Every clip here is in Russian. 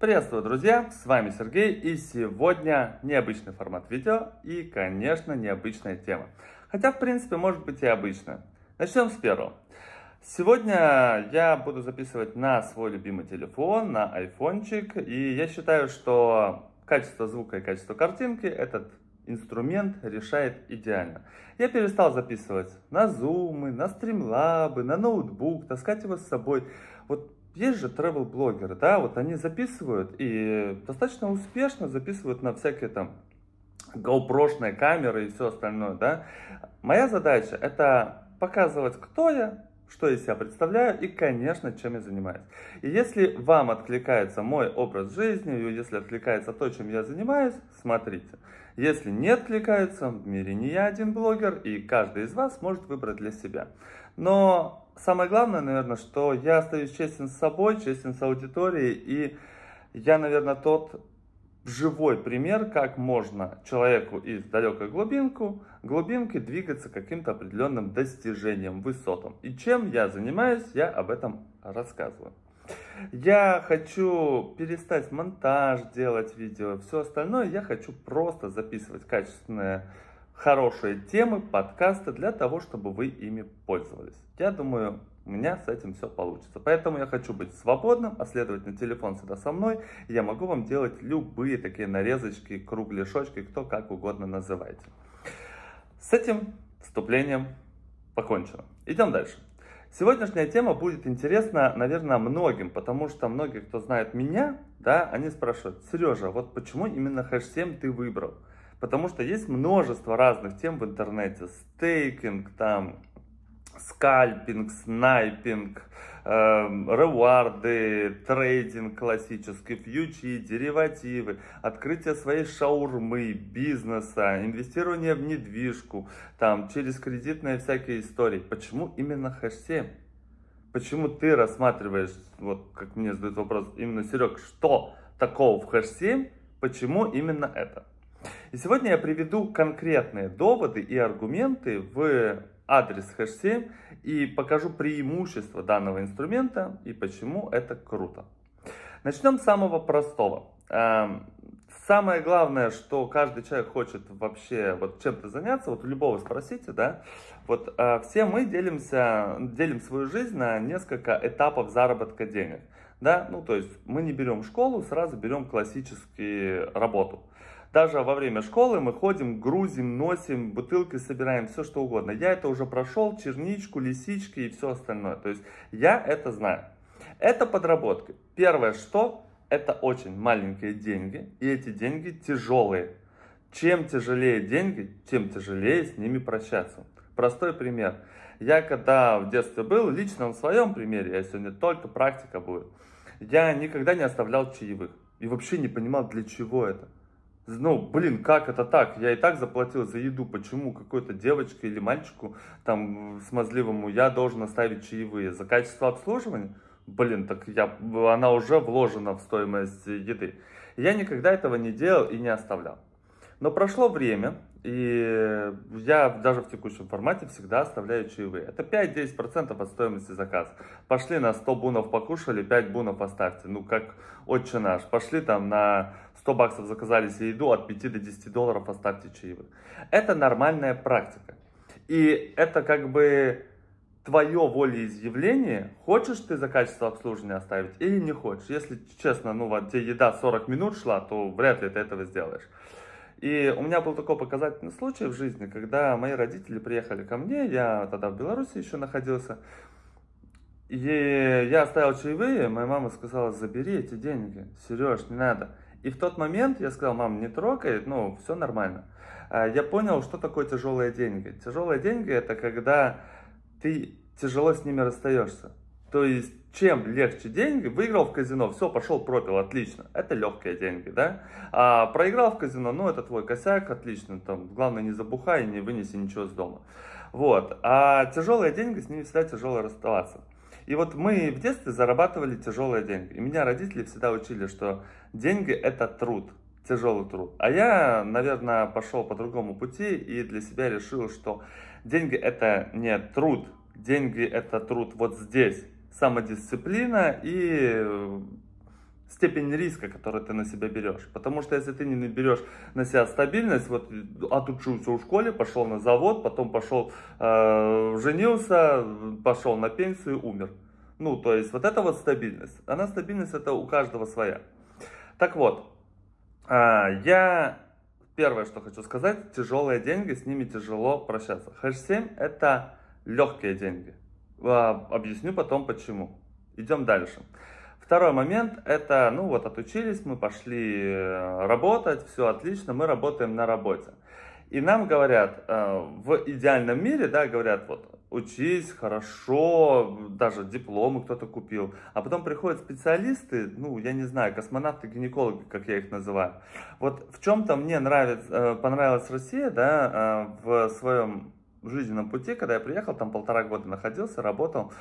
Приветствую, друзья! С вами Сергей и сегодня необычный формат видео и, конечно, необычная тема. Хотя, в принципе, может быть и обычная. Начнем с первого. Сегодня я буду записывать на свой любимый телефон, на айфончик. И я считаю, что качество звука и качество картинки этот инструмент решает идеально. Я перестал записывать на зумы, на стримлабы, на ноутбук, таскать его с собой. Вот есть же travel-блогеры, да, вот они записывают и достаточно успешно записывают на всякие там GoPro-шные камеры и все остальное, да. Моя задача это показывать, кто я, что я себя представляю и, конечно, чем я занимаюсь. И если вам откликается мой образ жизни, и если откликается то, чем я занимаюсь, смотрите. Если не откликается, в мире не я один блогер, и каждый из вас может выбрать для себя. Но самое главное, наверное, что я остаюсь честен с собой, честен с аудиторией, и я, наверное, тот живой пример, как можно человеку из далекой глубинку, глубинки двигаться каким-то определенным достижением высотам. И чем я занимаюсь, я об этом рассказываю. Я хочу перестать монтаж делать видео, все остальное я хочу просто записывать качественное хорошие темы, подкасты для того, чтобы вы ими пользовались. Я думаю, у меня с этим все получится. Поэтому я хочу быть свободным, а следовательно телефон всегда со мной. И я могу вам делать любые такие нарезочки, кругляшочки, кто как угодно называйте. С этим вступлением покончено. Идем дальше. Сегодняшняя тема будет интересна, наверное, многим, потому что многие, кто знает меня, да, они спрашивают, Сережа, вот почему именно хэш 7 ты выбрал? Потому что есть множество разных тем в интернете. Стейкинг, там, скальпинг, снайпинг, эм, реварды, трейдинг классический, фьючи, деривативы, открытие своей шаурмы, бизнеса, инвестирование в недвижку, там, через кредитные всякие истории. Почему именно хэш-7? Почему ты рассматриваешь, вот как мне задают вопрос, именно Серег, что такого в хэш-7, почему именно это? И сегодня я приведу конкретные доводы и аргументы в адрес хэш7 и покажу преимущества данного инструмента и почему это круто. Начнем с самого простого. Эм, самое главное, что каждый человек хочет вообще вот чем-то заняться, вот у любого спросите, да, вот э, все мы делимся, делим свою жизнь на несколько этапов заработка денег, да, ну то есть мы не берем школу, сразу берем классическую работу. Даже во время школы мы ходим, грузим, носим, бутылки собираем, все что угодно. Я это уже прошел, черничку, лисички и все остальное. То есть я это знаю. Это подработка. Первое, что это очень маленькие деньги, и эти деньги тяжелые. Чем тяжелее деньги, тем тяжелее с ними прощаться. Простой пример. Я когда в детстве был, лично на своем примере, я сегодня только практика будет, я никогда не оставлял чаевых. И вообще не понимал, для чего это ну, блин, как это так? Я и так заплатил за еду. Почему какой-то девочке или мальчику, там, смазливому, я должен оставить чаевые? За качество обслуживания? Блин, так я, она уже вложена в стоимость еды. Я никогда этого не делал и не оставлял. Но прошло время, и я даже в текущем формате всегда оставляю чаевые. Это 5-10% от стоимости заказа. Пошли на 100 бунов покушали, 5 бунов поставьте Ну, как отче наш. Пошли там на 100 баксов заказали себе еду, от 5 до 10 долларов оставьте чаевые. Это нормальная практика. И это как бы твое волеизъявление, хочешь ты за качество обслуживания оставить или не хочешь. Если честно, ну вот тебе еда 40 минут шла, то вряд ли ты этого сделаешь. И у меня был такой показательный случай в жизни, когда мои родители приехали ко мне, я тогда в Беларуси еще находился, и я оставил чаевые, моя мама сказала, забери эти деньги, Сереж, не надо. И в тот момент я сказал, мам, не трогай, ну, все нормально. А я понял, что такое тяжелые деньги. Тяжелые деньги – это когда ты тяжело с ними расстаешься. То есть, чем легче деньги, выиграл в казино, все, пошел, пропил, отлично. Это легкие деньги, да? А проиграл в казино, ну, это твой косяк, отлично, там, главное, не забухай, не вынеси ничего с дома. Вот, а тяжелые деньги, с ними всегда тяжело расставаться. И вот мы в детстве зарабатывали тяжелые деньги. И меня родители всегда учили, что деньги – это труд, тяжелый труд. А я, наверное, пошел по другому пути и для себя решил, что деньги – это не труд, деньги – это труд вот здесь самодисциплина и э, степень риска, который ты на себя берешь. Потому что если ты не наберешь на себя стабильность, вот отучился у школе, пошел на завод, потом пошел, э, женился, пошел на пенсию, умер. Ну, то есть вот эта вот стабильность. Она стабильность, это у каждого своя. Так вот, э, я первое, что хочу сказать, тяжелые деньги, с ними тяжело прощаться. Хэш 7 это легкие деньги. А, объясню потом почему. Идем дальше. Второй момент – это, ну вот, отучились, мы пошли э, работать, все отлично, мы работаем на работе. И нам говорят, э, в идеальном мире, да, говорят, вот, учись хорошо, даже дипломы кто-то купил. А потом приходят специалисты, ну, я не знаю, космонавты, гинекологи, как я их называю. Вот в чем-то мне нравится, э, понравилась Россия, да, в своем в жизненном пути, когда я приехал, там полтора года находился, работал.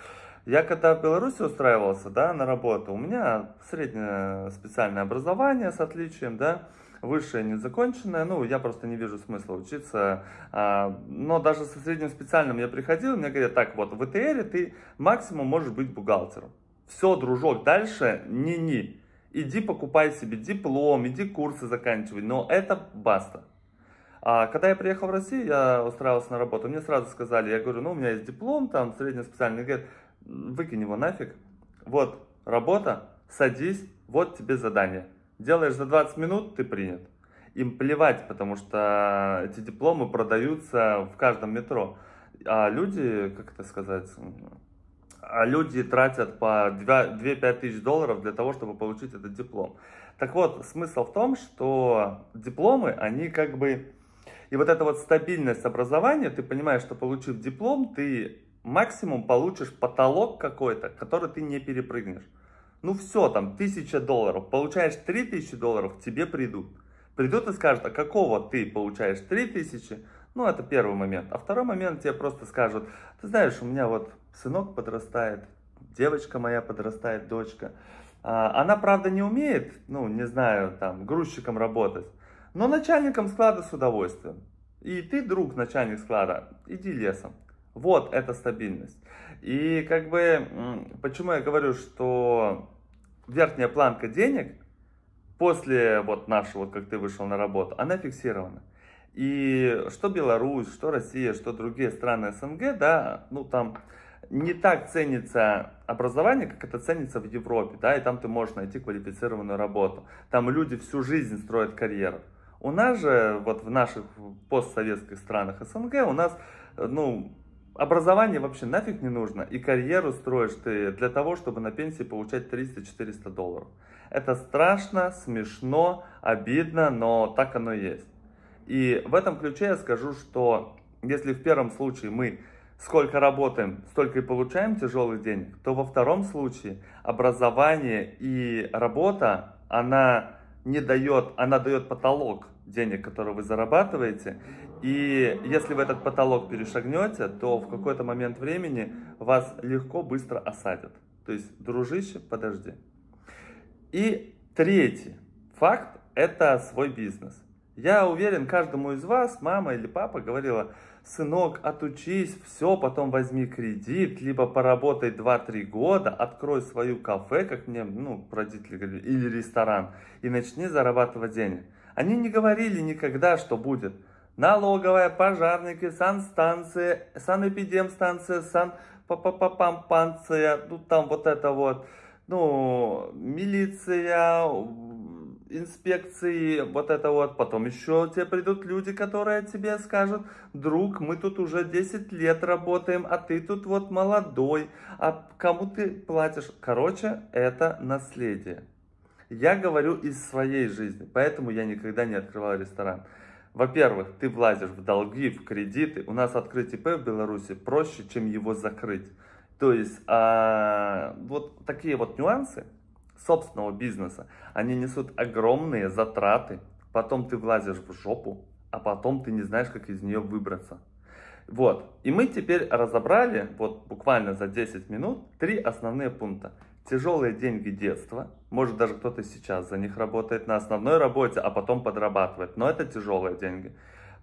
Я когда в Беларуси устраивался, да, на работу, у меня среднее специальное образование с отличием, да, высшее незаконченное, ну, я просто не вижу смысла учиться. А, но даже со средним специальным я приходил, мне говорят, так, вот в ВТР ты максимум можешь быть бухгалтером. Все, дружок, дальше ни-ни. Иди покупай себе диплом, иди курсы заканчивай, но это баста. А когда я приехал в Россию, я устраивался на работу, мне сразу сказали, я говорю, ну, у меня есть диплом, там, среднеспециальный, говорят, выкинь его нафиг, вот, работа, садись, вот тебе задание. Делаешь за 20 минут, ты принят. Им плевать, потому что эти дипломы продаются в каждом метро. А люди, как это сказать, а люди тратят по 2-5 тысяч долларов для того, чтобы получить этот диплом. Так вот, смысл в том, что дипломы, они как бы и вот эта вот стабильность образования, ты понимаешь, что получив диплом, ты максимум получишь потолок какой-то, который ты не перепрыгнешь. Ну все, там, тысяча долларов, получаешь три тысячи долларов, тебе придут. Придут и скажут, а какого ты получаешь три тысячи? Ну, это первый момент. А второй момент, тебе просто скажут, ты знаешь, у меня вот сынок подрастает, девочка моя подрастает, дочка. А, она, правда, не умеет, ну, не знаю, там, грузчиком работать но начальником склада с удовольствием. И ты, друг, начальник склада, иди лесом. Вот это стабильность. И как бы, почему я говорю, что верхняя планка денег после вот нашего, как ты вышел на работу, она фиксирована. И что Беларусь, что Россия, что другие страны СНГ, да, ну там не так ценится образование, как это ценится в Европе, да, и там ты можешь найти квалифицированную работу. Там люди всю жизнь строят карьеру. У нас же, вот в наших постсоветских странах СНГ, у нас, э, ну, образование вообще нафиг не нужно, и карьеру строишь ты для того, чтобы на пенсии получать 300-400 долларов. Это страшно, смешно, обидно, но так оно и есть. И в этом ключе я скажу, что если в первом случае мы сколько работаем, столько и получаем тяжелый день, то во втором случае образование и работа, она не дает, она дает потолок денег, которые вы зарабатываете. И если вы этот потолок перешагнете, то в какой-то момент времени вас легко, быстро осадят. То есть, дружище, подожди. И третий факт – это свой бизнес. Я уверен, каждому из вас мама или папа говорила – сынок, отучись, все, потом возьми кредит, либо поработай 2-3 года, открой свою кафе, как мне, ну, родители говорили, или ресторан, и начни зарабатывать денег. Они не говорили никогда, что будет. Налоговая, пожарники, санстанция, санэпидемстанция, сан пам ну там вот это вот, ну, милиция, инспекции, вот это вот. Потом еще тебе придут люди, которые тебе скажут, друг, мы тут уже 10 лет работаем, а ты тут вот молодой, а кому ты платишь? Короче, это наследие. Я говорю из своей жизни, поэтому я никогда не открывал ресторан. Во-первых, ты влазишь в долги, в кредиты. У нас открыть ИП в Беларуси проще, чем его закрыть. То есть, а, вот такие вот нюансы, собственного бизнеса. Они несут огромные затраты, потом ты влазишь в жопу, а потом ты не знаешь, как из нее выбраться. Вот, и мы теперь разобрали, вот буквально за 10 минут, три основные пункта. Тяжелые деньги детства, может даже кто-то сейчас за них работает на основной работе, а потом подрабатывает, но это тяжелые деньги.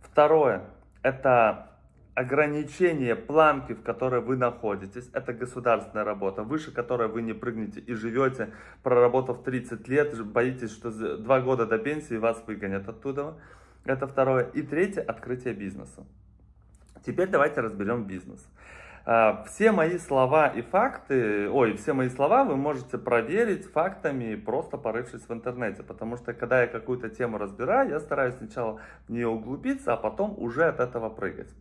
Второе, это ограничение планки, в которой вы находитесь, это государственная работа, выше которой вы не прыгнете и живете, проработав 30 лет, боитесь, что за 2 года до пенсии вас выгонят оттуда. Это второе. И третье – открытие бизнеса. Теперь давайте разберем бизнес. А, все мои слова и факты, ой, все мои слова вы можете проверить фактами, просто порывшись в интернете. Потому что, когда я какую-то тему разбираю, я стараюсь сначала в нее углубиться, а потом уже от этого прыгать.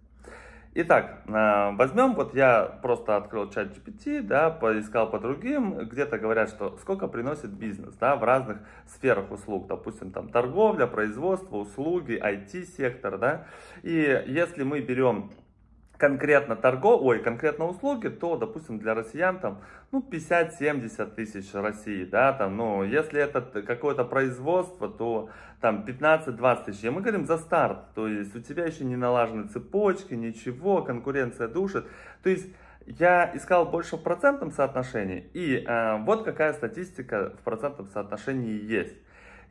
Итак, э, возьмем, вот я просто открыл чат GPT, да, поискал по другим, где-то говорят, что сколько приносит бизнес, да, в разных сферах услуг, допустим, там торговля, производство, услуги, IT-сектор, да, и если мы берем конкретно торгов, ой, конкретно услуги, то, допустим, для россиян там, ну, 50-70 тысяч России, да, там, ну, если это какое-то производство, то там 15-20 тысяч. И мы говорим за старт, то есть у тебя еще не налажены цепочки, ничего, конкуренция душит. То есть я искал больше в процентном соотношении, и э, вот какая статистика в процентном соотношении есть.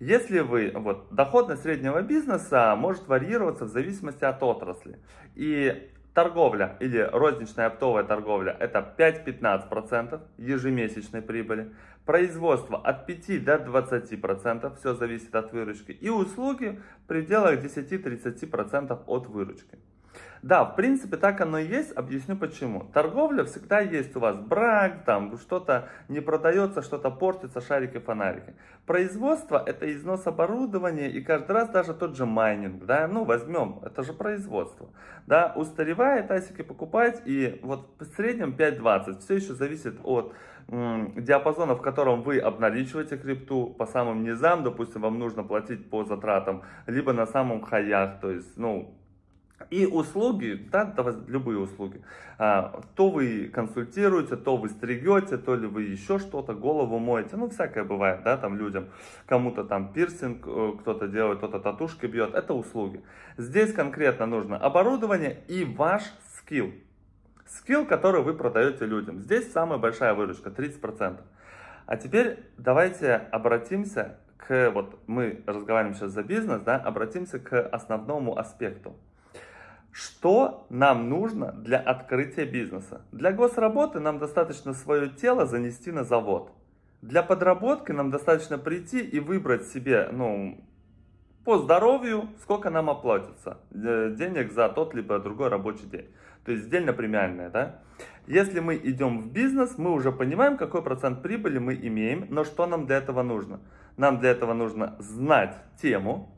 Если вы, вот, доходность среднего бизнеса может варьироваться в зависимости от отрасли. И Торговля или розничная оптовая торговля – это 5-15% ежемесячной прибыли. Производство от 5 до 20%, все зависит от выручки. И услуги в пределах 10-30% от выручки. Да, в принципе, так оно и есть. Объясню почему. Торговля всегда есть у вас брак, там что-то не продается, что-то портится, шарики, фонарики. Производство – это износ оборудования и каждый раз даже тот же майнинг, да, ну возьмем, это же производство. Да, устаревает, асики покупать и вот в среднем 5.20, все еще зависит от диапазона, в котором вы обналичиваете крипту по самым низам, допустим, вам нужно платить по затратам, либо на самом хаях, то есть, ну, и услуги, да, любые услуги, а, то вы консультируете, то вы стригете, то ли вы еще что-то, голову моете, ну, всякое бывает, да, там людям, кому-то там пирсинг э, кто-то делает, кто-то татушки бьет, это услуги. Здесь конкретно нужно оборудование и ваш скилл, скилл, который вы продаете людям. Здесь самая большая выручка, 30%. А теперь давайте обратимся к, вот мы разговариваем сейчас за бизнес, да, обратимся к основному аспекту. Что нам нужно для открытия бизнеса? Для госработы нам достаточно свое тело занести на завод. Для подработки нам достаточно прийти и выбрать себе, ну, по здоровью, сколько нам оплатится э, денег за тот либо другой рабочий день. То есть дельно-премиальное, да? Если мы идем в бизнес, мы уже понимаем, какой процент прибыли мы имеем, но что нам для этого нужно? Нам для этого нужно знать тему,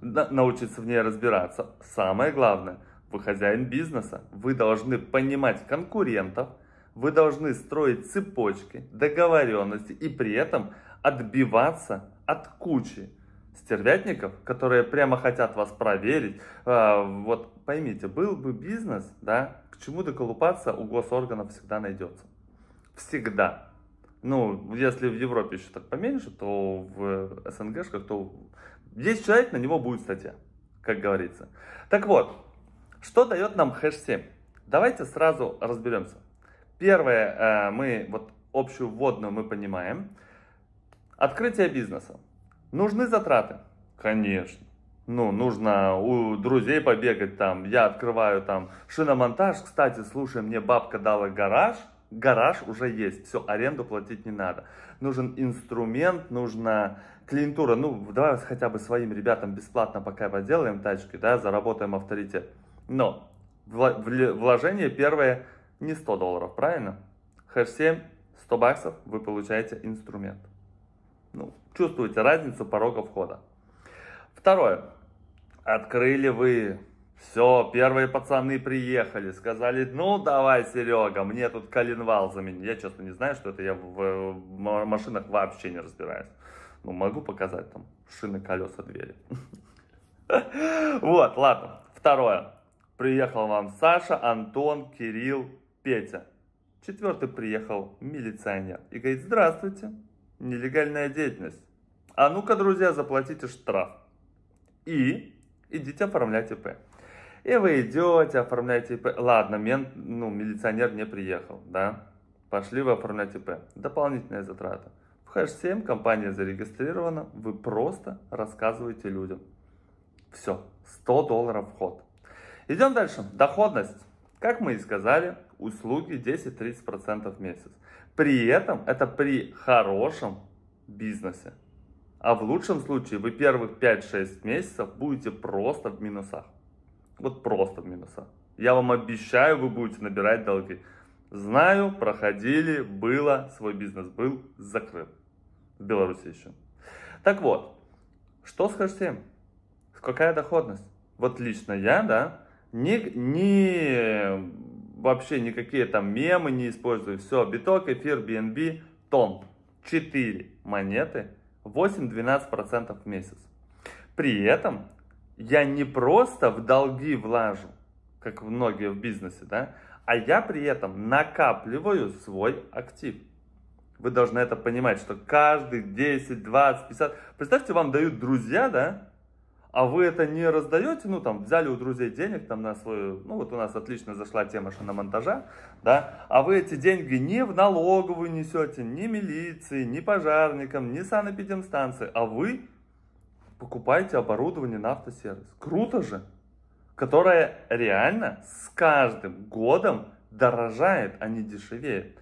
научиться в ней разбираться. Самое главное, вы хозяин бизнеса, вы должны понимать конкурентов, вы должны строить цепочки, договоренности и при этом отбиваться от кучи стервятников, которые прямо хотят вас проверить. А, вот поймите, был бы бизнес, да, к чему доколупаться у госорганов всегда найдется. Всегда. Ну, если в Европе еще так поменьше, то в СНГшках, то есть человек, на него будет статья, как говорится. Так вот, что дает нам хэш 7? Давайте сразу разберемся. Первое, э, мы вот общую вводную мы понимаем. Открытие бизнеса. Нужны затраты? Конечно. Ну, нужно у друзей побегать там. Я открываю там шиномонтаж. Кстати, слушай, мне бабка дала гараж – гараж уже есть, все, аренду платить не надо. Нужен инструмент, нужна клиентура, ну, давай хотя бы своим ребятам бесплатно пока поделаем тачки, да, заработаем авторитет. Но вложение первое не 100 долларов, правильно? Хэш 7, 100 баксов, вы получаете инструмент. Ну, чувствуете разницу порога входа. Второе. Открыли вы все, первые пацаны приехали, сказали, ну давай, Серега, мне тут коленвал заменить. Я, честно, не знаю, что это, я в, в машинах вообще не разбираюсь. Ну, могу показать там шины, колеса, двери. Вот, ладно. Второе. Приехал вам Саша, Антон, Кирилл, Петя. Четвертый приехал милиционер и говорит, здравствуйте, нелегальная деятельность. А ну-ка, друзья, заплатите штраф и идите оформлять ИП. И вы идете, оформляете ИП. Ладно, мент, ну, милиционер не приехал, да? Пошли вы оформлять ИП. Дополнительная затрата. В хэш-7 компания зарегистрирована, вы просто рассказываете людям. Все, 100 долларов вход. Идем дальше. Доходность. Как мы и сказали, услуги 10-30% в месяц. При этом это при хорошем бизнесе. А в лучшем случае вы первых 5-6 месяцев будете просто в минусах. Вот просто в минуса. Я вам обещаю, вы будете набирать долги. Знаю, проходили, было, свой бизнес был, закрыт В Беларуси еще. Так вот, что скажете? Какая доходность? Вот лично я, да, не, не вообще никакие там мемы не использую. Все, биток, эфир, BNB, тон. 4 монеты, 8-12% в месяц. При этом я не просто в долги влажу, как многие в бизнесе, да, а я при этом накапливаю свой актив. Вы должны это понимать, что каждый 10, 20, 50... Представьте, вам дают друзья, да, а вы это не раздаете, ну, там, взяли у друзей денег, там, на свою, ну, вот у нас отлично зашла тема шиномонтажа, да, а вы эти деньги не в налоговую несете, ни милиции, ни пожарникам, ни санэпидемстанции, а вы покупайте оборудование на автосервис. Круто же! Которое реально с каждым годом дорожает, а не дешевеет.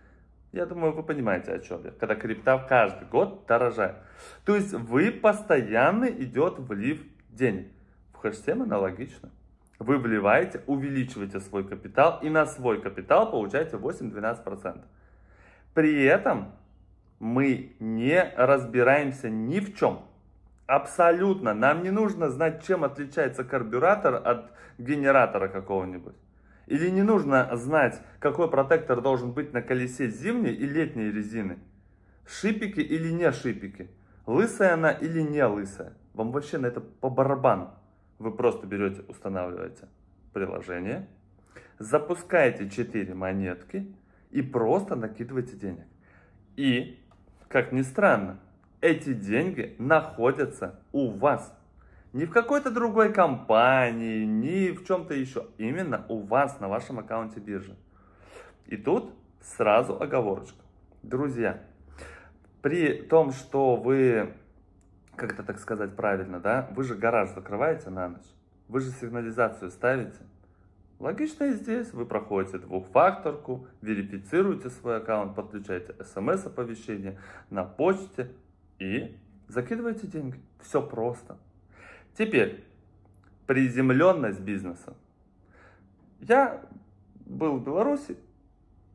Я думаю, вы понимаете, о чем я. Когда крипта каждый год дорожает. То есть вы постоянно идет влив денег. В хэштем аналогично. Вы вливаете, увеличиваете свой капитал и на свой капитал получаете 8-12%. При этом мы не разбираемся ни в чем. Абсолютно. Нам не нужно знать, чем отличается карбюратор от генератора какого-нибудь. Или не нужно знать, какой протектор должен быть на колесе зимней и летней резины. Шипики или не шипики. Лысая она или не лысая. Вам вообще на это по барабану. Вы просто берете, устанавливаете приложение, запускаете 4 монетки и просто накидываете денег. И, как ни странно, эти деньги находятся у вас. Не в какой-то другой компании, не в чем-то еще. Именно у вас, на вашем аккаунте биржи. И тут сразу оговорочка. Друзья, при том, что вы, как это так сказать правильно, да, вы же гараж закрываете на ночь, вы же сигнализацию ставите. Логично и здесь вы проходите двухфакторку, верифицируете свой аккаунт, подключаете смс-оповещение эм на почте, и закидываете деньги. Все просто. Теперь, приземленность бизнеса. Я был в Беларуси,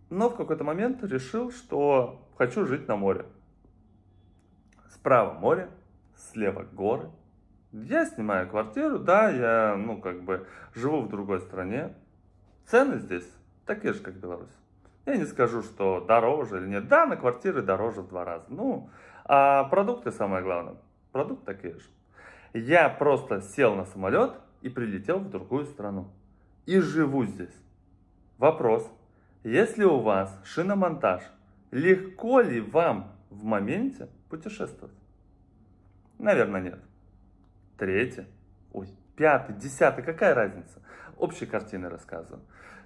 но в какой-то момент решил, что хочу жить на море. Справа море, слева горы. Я снимаю квартиру, да, я, ну, как бы, живу в другой стране. Цены здесь такие же, как в Беларуси. Я не скажу, что дороже или нет. Да, на квартиры дороже в два раза. Ну, но а продукты самое главное. продукт такие же. Я просто сел на самолет и прилетел в другую страну. И живу здесь. Вопрос. Если у вас шиномонтаж, легко ли вам в моменте путешествовать? Наверное, нет. Третье. Ой, пятый, десятый, какая разница? Общие картины рассказываю.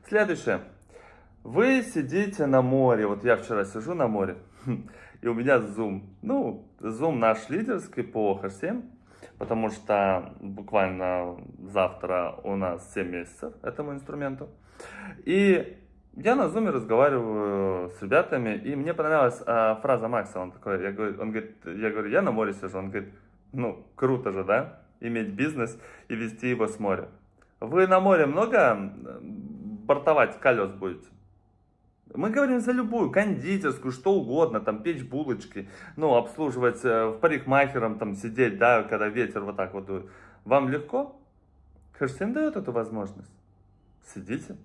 Следующее. Вы сидите на море. Вот я вчера сижу на море. И у меня Zoom. Ну, Zoom наш лидерский по H7, потому что буквально завтра у нас 7 месяцев этому инструменту. И я на зуме разговариваю с ребятами, и мне понравилась э, фраза Макса. Он такой, я говорю, он говорит, я говорю, я на море сижу. Он говорит, ну, круто же, да, иметь бизнес и вести его с моря. Вы на море много э, бортовать колес будете? Мы говорим за любую, кондитерскую, что угодно, там, печь булочки, ну, обслуживать, э, в парикмахером там сидеть, да, когда ветер вот так вот дует. Вам легко? Херстин дает эту возможность. Сидите,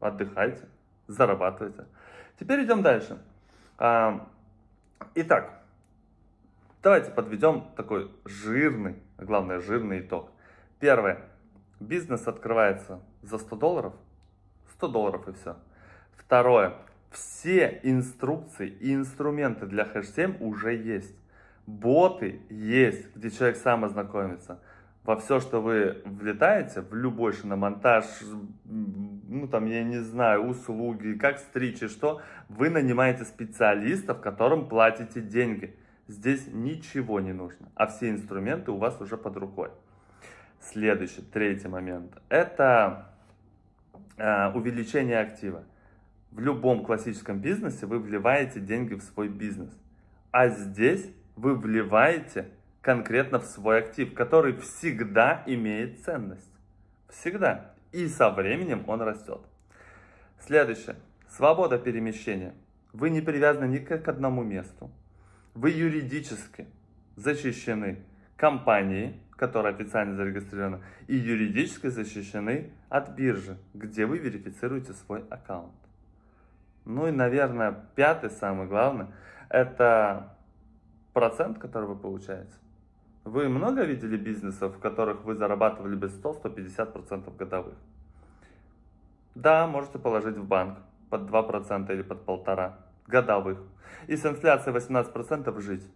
отдыхайте, зарабатывайте. Теперь идем дальше. А, итак, давайте подведем такой жирный, главное, жирный итог. Первое. Бизнес открывается за 100 долларов. 100 долларов и все. Второе. Все инструкции и инструменты для хэш-7 уже есть. Боты есть, где человек сам ознакомится. Во все, что вы влетаете, в любой шиномонтаж, ну там, я не знаю, услуги, как стричь и что, вы нанимаете специалистов, которым платите деньги. Здесь ничего не нужно, а все инструменты у вас уже под рукой. Следующий, третий момент. Это э, увеличение актива. В любом классическом бизнесе вы вливаете деньги в свой бизнес. А здесь вы вливаете конкретно в свой актив, который всегда имеет ценность. Всегда. И со временем он растет. Следующее. Свобода перемещения. Вы не привязаны ни к одному месту. Вы юридически защищены компанией, которая официально зарегистрирована, и юридически защищены от биржи, где вы верифицируете свой аккаунт. Ну и, наверное, пятый, самый главный, это процент, который вы получаете. Вы много видели бизнесов, в которых вы зарабатывали без 100-150% годовых? Да, можете положить в банк под 2% или под 1,5% годовых. И с инфляцией 18% жить.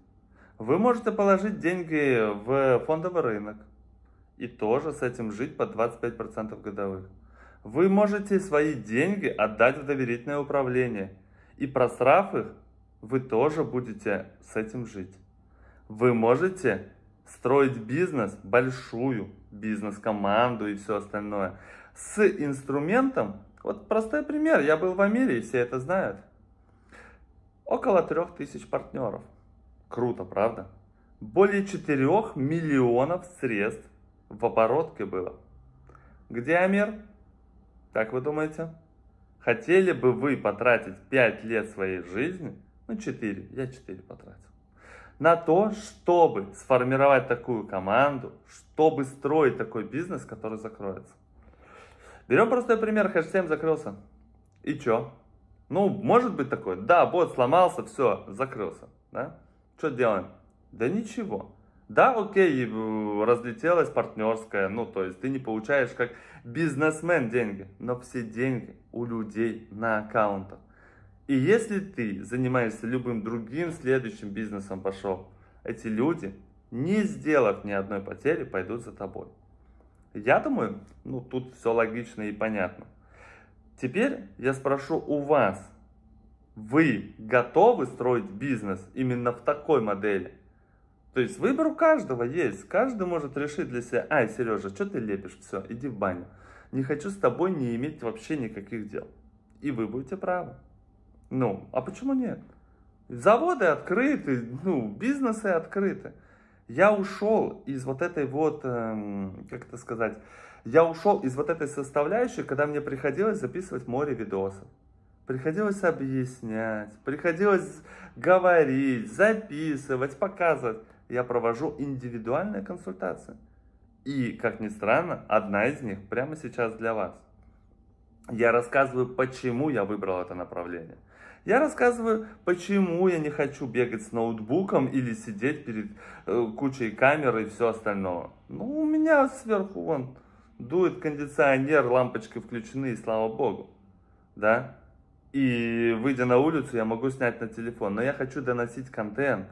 Вы можете положить деньги в фондовый рынок и тоже с этим жить под 25% годовых. Вы можете свои деньги отдать в доверительное управление, и просрав их, вы тоже будете с этим жить. Вы можете строить бизнес, большую бизнес-команду и все остальное, с инструментом, вот простой пример, я был в Америке, все это знают, около 3000 партнеров. Круто, правда? Более 4 миллионов средств в оборотке было. Где Амер? Как вы думаете? Хотели бы вы потратить 5 лет своей жизни, ну 4, я 4 потратил, на то, чтобы сформировать такую команду, чтобы строить такой бизнес, который закроется? Берем простой пример, хэштем закрылся. И чё? Ну, может быть такое. Да, бот сломался, все, закрылся. Да? Что делаем? Да ничего. Да, окей, э, разлетелась партнерская, ну, то есть ты не получаешь как бизнесмен деньги, но все деньги у людей на аккаунтах. И если ты занимаешься любым другим следующим бизнесом пошел, эти люди, не сделав ни одной потери, пойдут за тобой. Я думаю, ну, тут все логично и понятно. Теперь я спрошу у вас, вы готовы строить бизнес именно в такой модели? То есть выбор у каждого есть. Каждый может решить для себя, ай, Сережа, что ты лепишь? Все, иди в баню. Не хочу с тобой не иметь вообще никаких дел. И вы будете правы. Ну, а почему нет? Заводы открыты, ну, бизнесы открыты. Я ушел из вот этой вот, эм, как это сказать, я ушел из вот этой составляющей, когда мне приходилось записывать море видосов. Приходилось объяснять, приходилось говорить, записывать, показывать я провожу индивидуальные консультации. И, как ни странно, одна из них прямо сейчас для вас. Я рассказываю, почему я выбрал это направление. Я рассказываю, почему я не хочу бегать с ноутбуком или сидеть перед э, кучей камер и все остального. Ну, у меня сверху вон дует кондиционер, лампочки включены, и слава богу. Да? И выйдя на улицу, я могу снять на телефон. Но я хочу доносить контент.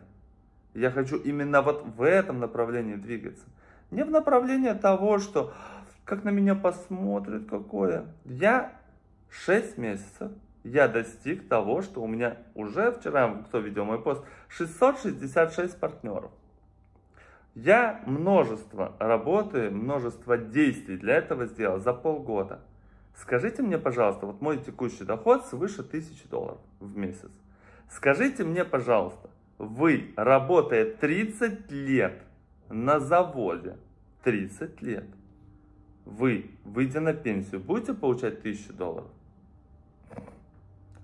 Я хочу именно вот в этом направлении двигаться. Не в направлении того, что как на меня посмотрят, какое. Я 6 месяцев, я достиг того, что у меня уже вчера, кто видел мой пост, 666 партнеров. Я множество работы, множество действий для этого сделал за полгода. Скажите мне, пожалуйста, вот мой текущий доход свыше 1000 долларов в месяц. Скажите мне, пожалуйста, вы, работая 30 лет на заводе, 30 лет, вы, выйдя на пенсию, будете получать 1000 долларов?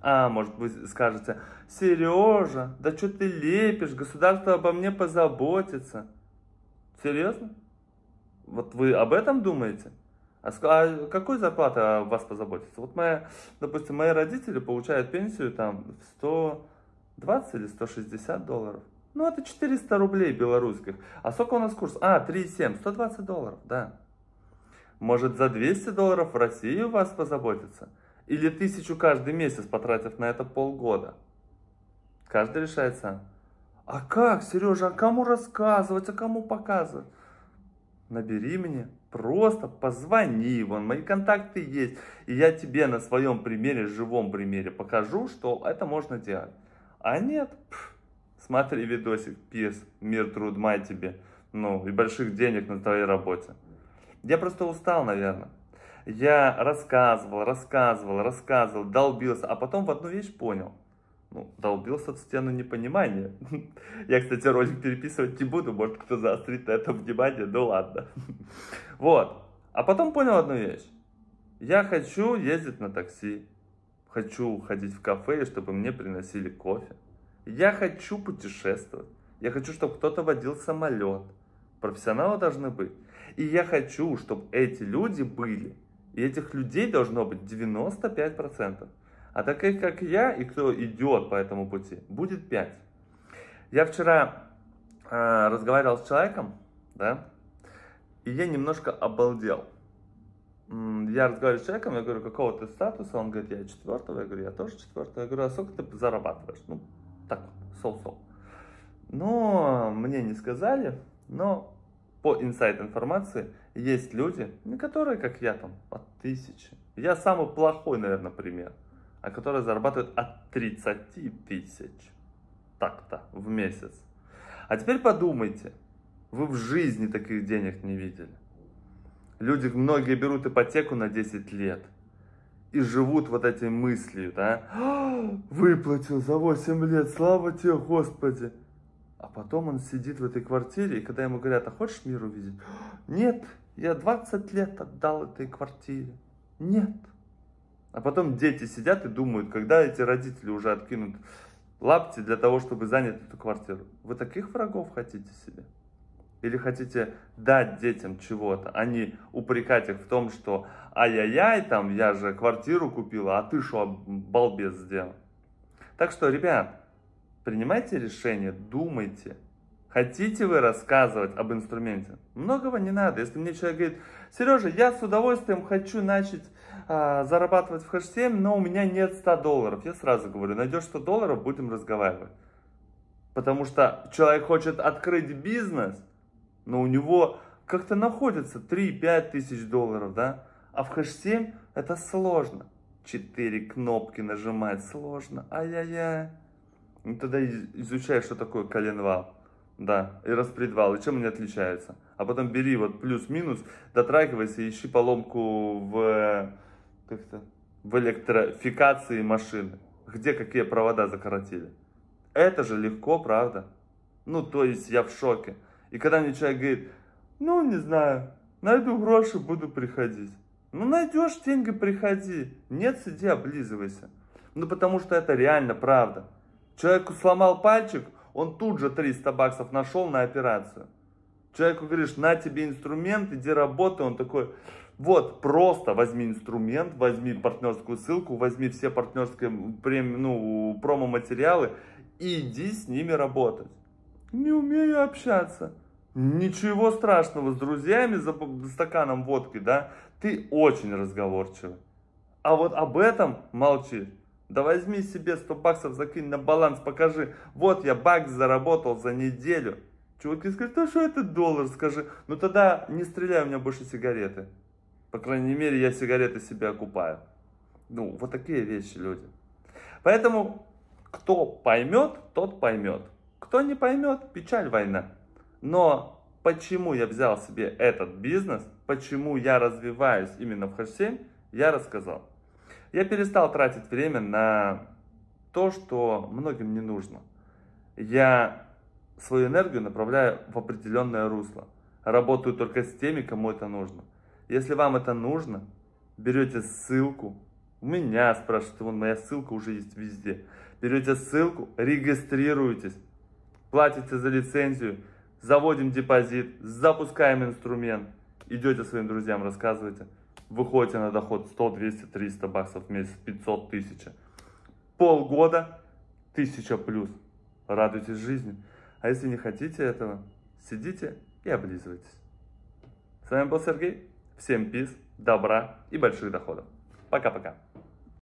А, может быть, скажете, Сережа, да что ты лепишь, государство обо мне позаботится. Серьезно? Вот вы об этом думаете? А, а какой зарплата вас позаботится? Вот моя, допустим, мои родители получают пенсию там 100 20 или 160 долларов. Ну, это 400 рублей белорусских. А сколько у нас курс? А, 3,7. 120 долларов, да. Может, за 200 долларов в России у вас позаботиться? Или тысячу каждый месяц, потратив на это полгода? Каждый решает сам. А как, Сережа, а кому рассказывать, а кому показывать? Набери меня, просто позвони, вон мои контакты есть, и я тебе на своем примере, живом примере покажу, что это можно делать. А нет, пф, смотри видосик, пиз, мир, труд, мать тебе. Ну, и больших денег на твоей работе. Я просто устал, наверное. Я рассказывал, рассказывал, рассказывал, долбился, а потом в одну вещь понял. Ну, долбился в стену непонимания. Я, кстати, ролик переписывать не буду, может, кто заострит на это внимание, ну ладно. Вот. А потом понял одну вещь. Я хочу ездить на такси хочу ходить в кафе и чтобы мне приносили кофе. Я хочу путешествовать. Я хочу, чтобы кто-то водил самолет. Профессионалы должны быть. И я хочу, чтобы эти люди были. И этих людей должно быть 95%. А таких, как я, и кто идет по этому пути, будет 5. Я вчера э, разговаривал с человеком, да, и я немножко обалдел я разговариваю с человеком, я говорю, какого ты статуса? Он говорит, я четвертого. Я говорю, я тоже четвертого. Я говорю, а сколько ты зарабатываешь? Ну, так, сол-сол. Но мне не сказали, но по инсайд информации есть люди, не ну, которые, как я, там, от тысячи. Я самый плохой, наверное, пример, а которые зарабатывают от 30 тысяч. Так-то, в месяц. А теперь подумайте, вы в жизни таких денег не видели. Люди, многие берут ипотеку на 10 лет и живут вот этой мыслью, да? «А, выплатил за 8 лет, слава тебе, Господи! А потом он сидит в этой квартире, и когда ему говорят, а хочешь мир увидеть? «А, нет, я 20 лет отдал этой квартире. Нет. А потом дети сидят и думают, когда эти родители уже откинут лапти для того, чтобы занять эту квартиру. Вы таких врагов хотите себе? Или хотите дать детям чего-то, а не упрекать их в том, что ай-яй-яй, там я же квартиру купила, а ты что, балбес сделал. Так что, ребят, принимайте решение, думайте. Хотите вы рассказывать об инструменте? Многого не надо. Если мне человек говорит, Сережа, я с удовольствием хочу начать э, зарабатывать в хэш-7, но у меня нет 100 долларов. Я сразу говорю, найдешь 100 долларов, будем разговаривать. Потому что человек хочет открыть бизнес, но у него как-то находится 3-5 тысяч долларов, да? А в хэш 7 это сложно. Четыре кнопки нажимать сложно. Ай-яй-яй. Ну тогда изучай, что такое коленвал. Да, и распредвал, и чем они отличаются. А потом бери вот плюс-минус, дотрагивайся, ищи поломку в, как то в электрификации машины. Где какие провода закоротили. Это же легко, правда? Ну, то есть я в шоке. И когда мне человек говорит, ну, не знаю, найду гроши, буду приходить. Ну, найдешь деньги, приходи. Нет, сиди, облизывайся. Ну, потому что это реально правда. Человеку сломал пальчик, он тут же 300 баксов нашел на операцию. Человеку говоришь, на тебе инструмент, иди работай. Он такой, вот, просто возьми инструмент, возьми партнерскую ссылку, возьми все партнерские прем, ну, промо-материалы и иди с ними работать. Не умею общаться. Ничего страшного, с друзьями за стаканом водки, да? Ты очень разговорчивый. А вот об этом молчи. Да возьми себе 100 баксов, закинь на баланс, покажи. Вот я бакс заработал за неделю. Чуваки скажут, ну что это доллар, скажи. Ну тогда не стреляй, у меня больше сигареты. По крайней мере, я сигареты себе окупаю. Ну, вот такие вещи люди. Поэтому, кто поймет, тот поймет. Кто не поймет, печаль война. Но почему я взял себе этот бизнес, почему я развиваюсь именно в H7, я рассказал. Я перестал тратить время на то, что многим не нужно. Я свою энергию направляю в определенное русло. Работаю только с теми, кому это нужно. Если вам это нужно, берете ссылку. У меня спрашивают, вон моя ссылка уже есть везде. Берете ссылку, регистрируетесь платите за лицензию, заводим депозит, запускаем инструмент, идете своим друзьям, рассказывайте, выходите на доход 100, 200, 300 баксов в месяц, 500, 1000. Полгода, 1000 плюс. Радуйтесь жизни. А если не хотите этого, сидите и облизывайтесь. С вами был Сергей. Всем пиз, добра и больших доходов. Пока-пока.